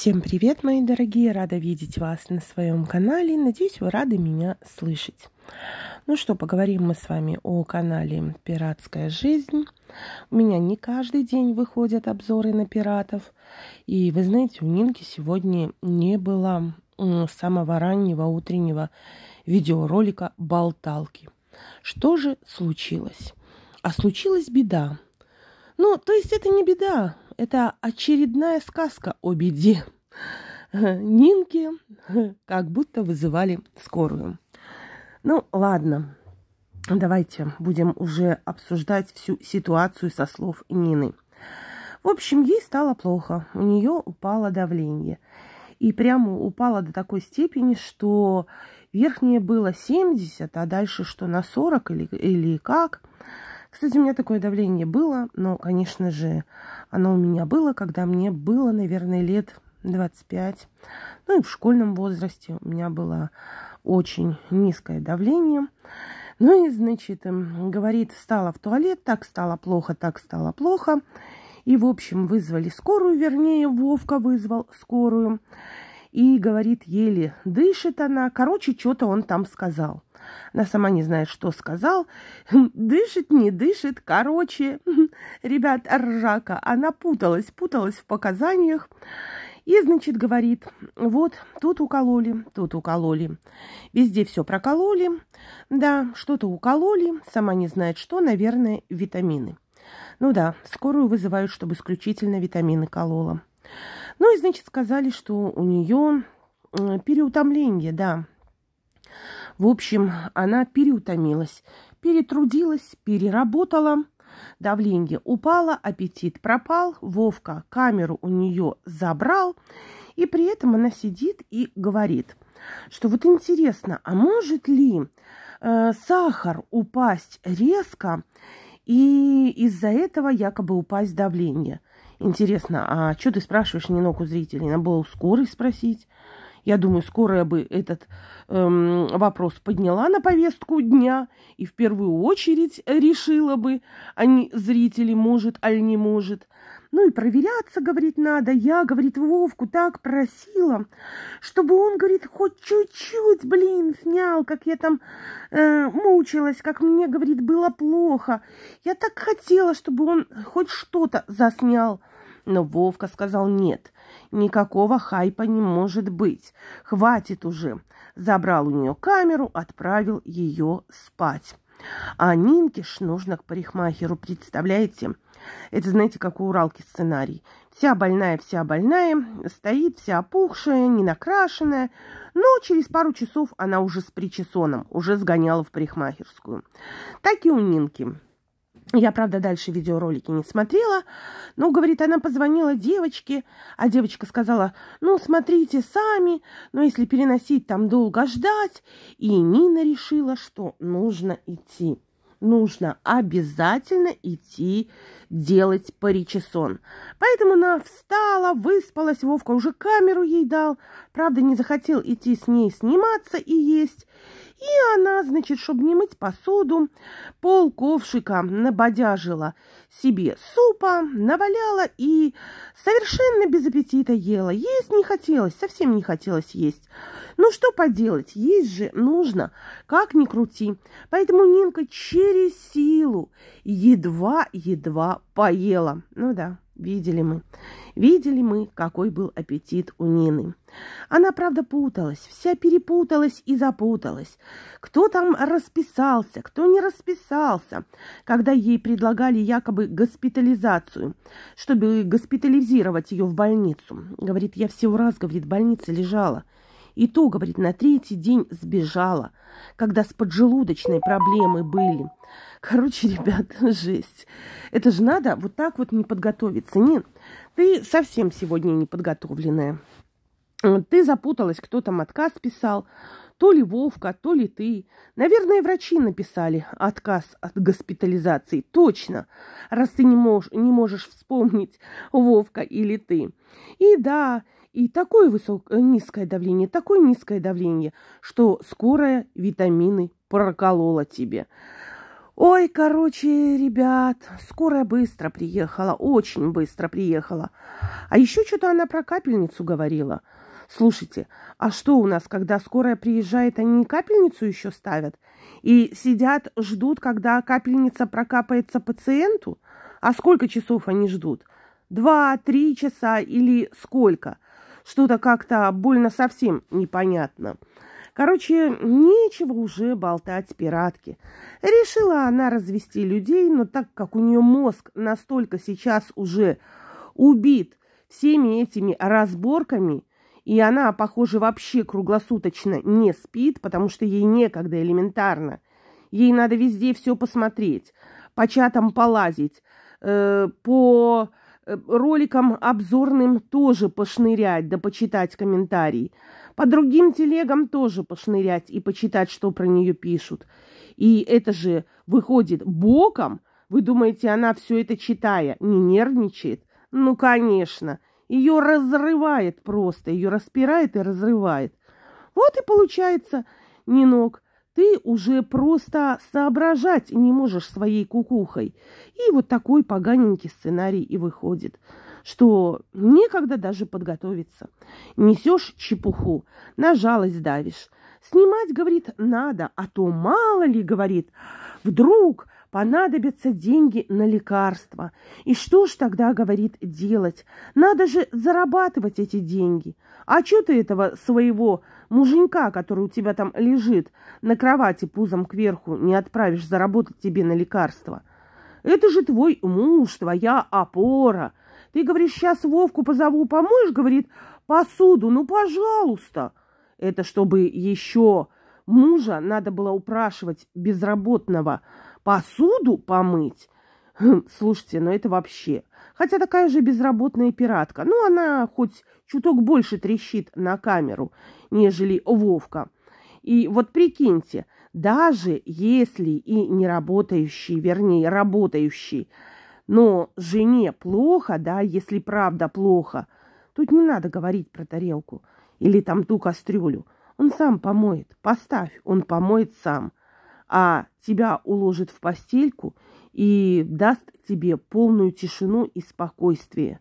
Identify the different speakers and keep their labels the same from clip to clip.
Speaker 1: Всем привет, мои дорогие! Рада видеть вас на своем канале. Надеюсь, вы рады меня слышать. Ну что, поговорим мы с вами о канале «Пиратская жизнь». У меня не каждый день выходят обзоры на пиратов. И вы знаете, у Нинки сегодня не было самого раннего утреннего видеоролика «Болталки». Что же случилось? А случилась беда. Ну, то есть это не беда, это очередная сказка о беде. Нинки как будто вызывали скорую. Ну, ладно, давайте будем уже обсуждать всю ситуацию со слов Нины. В общем, ей стало плохо, у нее упало давление. И прямо упало до такой степени, что верхнее было 70, а дальше что на 40 или, или как – кстати, у меня такое давление было, но, конечно же, оно у меня было, когда мне было, наверное, лет 25. Ну и в школьном возрасте у меня было очень низкое давление. Ну и, значит, эм, говорит, встала в туалет, так стало плохо, так стало плохо. И, в общем, вызвали скорую, вернее, Вовка вызвал скорую и говорит, еле дышит она. Короче, что-то он там сказал. Она сама не знает, что сказал. Дышит, не дышит. Короче, ребят, ржака. Она путалась, путалась в показаниях. И, значит, говорит, вот, тут укололи, тут укололи. Везде все прокололи. Да, что-то укололи. Сама не знает, что, наверное, витамины. Ну да, скорую вызывают, чтобы исключительно витамины колола. Ну и, значит, сказали, что у нее переутомление, да. В общем, она переутомилась, перетрудилась, переработала. Давление упало, аппетит пропал, Вовка камеру у нее забрал, и при этом она сидит и говорит, что вот интересно, а может ли э, сахар упасть резко и из-за этого якобы упасть давление? Интересно, а что ты спрашиваешь не ног у зрителей? Надо было скорой спросить. Я думаю, скорая бы этот эм, вопрос подняла на повестку дня и в первую очередь решила бы, а не зрители может, аль не может. Ну и проверяться, говорит, надо. Я, говорит, Вовку так просила, чтобы он, говорит, хоть чуть-чуть, блин, снял, как я там э, мучилась, как мне, говорит, было плохо. Я так хотела, чтобы он хоть что-то заснял. Но Вовка сказал нет, никакого хайпа не может быть, хватит уже. Забрал у нее камеру, отправил ее спать. А Нинкиш нужно к парикмахеру, представляете? Это, знаете, как у Уралки сценарий. Вся больная, вся больная, стоит вся опухшая, не накрашенная, но через пару часов она уже с причесоном, уже сгоняла в парикмахерскую. Так и у Нинки. Я, правда, дальше видеоролики не смотрела, но, говорит, она позвонила девочке, а девочка сказала, ну, смотрите сами, но если переносить, там долго ждать. И Нина решила, что нужно идти. Нужно обязательно идти делать паричесон. Поэтому она встала, выспалась, Вовка уже камеру ей дал. Правда, не захотел идти с ней сниматься и есть. И она, значит, чтобы не мыть посуду, пол ковшика набодяжила себе супа, наваляла и совершенно без аппетита ела. Есть не хотелось, совсем не хотелось есть. Ну что поделать, есть же нужно, как ни крути. Поэтому Нинка через силу едва-едва поела. Ну да. Видели мы, видели мы, какой был аппетит у Нины. Она, правда, путалась, вся перепуталась и запуталась. Кто там расписался, кто не расписался, когда ей предлагали якобы госпитализацию, чтобы госпитализировать ее в больницу. Говорит, я всего раз, говорит, в больнице лежала. И то, говорит, на третий день сбежала, когда с поджелудочной проблемы были. Короче, ребят, жесть. Это же надо вот так вот не подготовиться. Нет, ты совсем сегодня не подготовленная. Ты запуталась, кто там отказ писал. То ли Вовка, то ли ты. Наверное, врачи написали отказ от госпитализации. Точно, раз ты не можешь, не можешь вспомнить Вовка или ты. И да, и такое высок... Э, низкое давление, такое низкое давление, что скорая витамины проколола тебе. Ой, короче, ребят, скорая быстро приехала, очень быстро приехала. А еще что-то она про капельницу говорила. Слушайте, а что у нас, когда скорая приезжает, они капельницу еще ставят? И сидят, ждут, когда капельница прокапается пациенту? А сколько часов они ждут? Два, три часа или сколько? Что-то как-то больно совсем непонятно. Короче, нечего уже болтать пиратки. Решила она развести людей, но так как у нее мозг настолько сейчас уже убит всеми этими разборками, и она, похоже, вообще круглосуточно не спит, потому что ей некогда элементарно. Ей надо везде все посмотреть, по чатам полазить, э, по Э, роликом обзорным тоже пошнырять, да почитать комментарий. По другим телегам тоже пошнырять и почитать, что про нее пишут. И это же выходит боком. Вы думаете, она все это читая не нервничает? Ну, конечно. Ее разрывает просто. Ее распирает и разрывает. Вот и получается, Нинок, ты уже просто соображать не можешь своей кукухой. И вот такой поганенький сценарий и выходит что некогда даже подготовиться. Несешь чепуху, на жалость давишь. Снимать, говорит, надо, а то мало ли, говорит, вдруг понадобятся деньги на лекарства. И что ж тогда, говорит, делать? Надо же зарабатывать эти деньги. А что ты этого своего муженька, который у тебя там лежит на кровати пузом кверху, не отправишь заработать тебе на лекарство. Это же твой муж, твоя опора. Ты говоришь, сейчас Вовку позову, помоешь, говорит, посуду, ну, пожалуйста. Это чтобы еще мужа надо было упрашивать безработного посуду помыть. Хм, слушайте, ну это вообще хотя такая же безработная пиратка. Но ну, она хоть чуток больше трещит на камеру, нежели Вовка. И вот прикиньте, даже если и не работающий, вернее, работающий, но жене плохо, да, если правда плохо, тут не надо говорить про тарелку или там ту кастрюлю. Он сам помоет. Поставь, он помоет сам. А тебя уложит в постельку – и даст тебе полную тишину и спокойствие.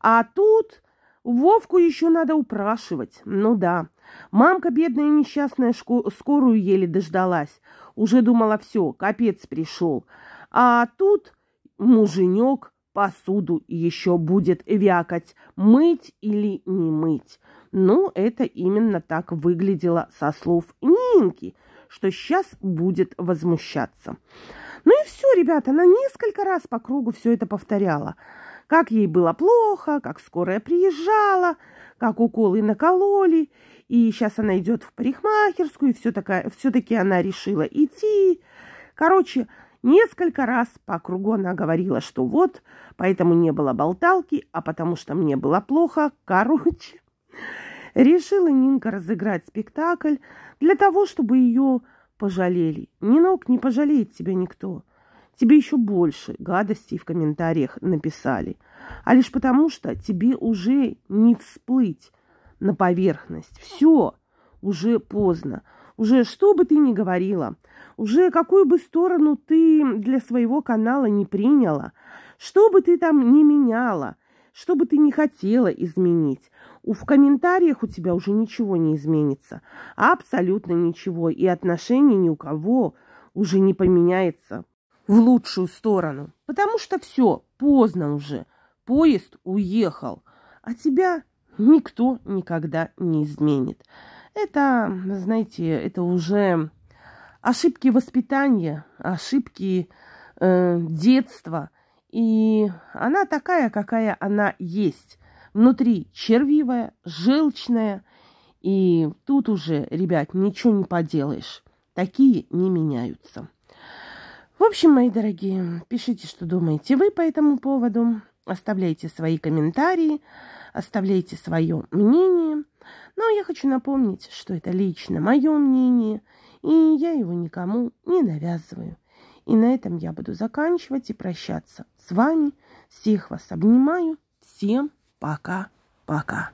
Speaker 1: А тут Вовку еще надо упрашивать. Ну да, мамка бедная несчастная скорую еле дождалась. Уже думала, все, капец пришел. А тут муженек посуду еще будет вякать, мыть или не мыть. Ну, это именно так выглядело со слов Нинки, что сейчас будет возмущаться. Ну и все, ребята, она несколько раз по кругу все это повторяла. Как ей было плохо, как скорая приезжала, как уколы накололи. И сейчас она идет в парикмахерскую, и все-таки все она решила идти. Короче, Несколько раз по кругу она говорила, что вот, поэтому не было болталки, а потому что мне было плохо, короче. Решила Нинка разыграть спектакль для того, чтобы ее пожалели. Ни ног не пожалеет тебя никто. Тебе еще больше гадостей в комментариях написали. А лишь потому, что тебе уже не всплыть на поверхность. Все, уже поздно. Уже что бы ты ни говорила, уже какую бы сторону ты для своего канала не приняла, что бы ты там ни меняла, что бы ты ни хотела изменить, у в комментариях у тебя уже ничего не изменится. Абсолютно ничего. И отношения ни у кого уже не поменяется в лучшую сторону. Потому что все, поздно уже. Поезд уехал. А тебя никто никогда не изменит. Это, знаете, это уже ошибки воспитания, ошибки э, детства – и она такая, какая она есть. Внутри червивая, желчная. И тут уже, ребят, ничего не поделаешь. Такие не меняются. В общем, мои дорогие, пишите, что думаете вы по этому поводу. Оставляйте свои комментарии, оставляйте свое мнение. Но я хочу напомнить, что это лично мое мнение, и я его никому не навязываю. И на этом я буду заканчивать и прощаться с вами. Всех вас обнимаю. Всем пока-пока.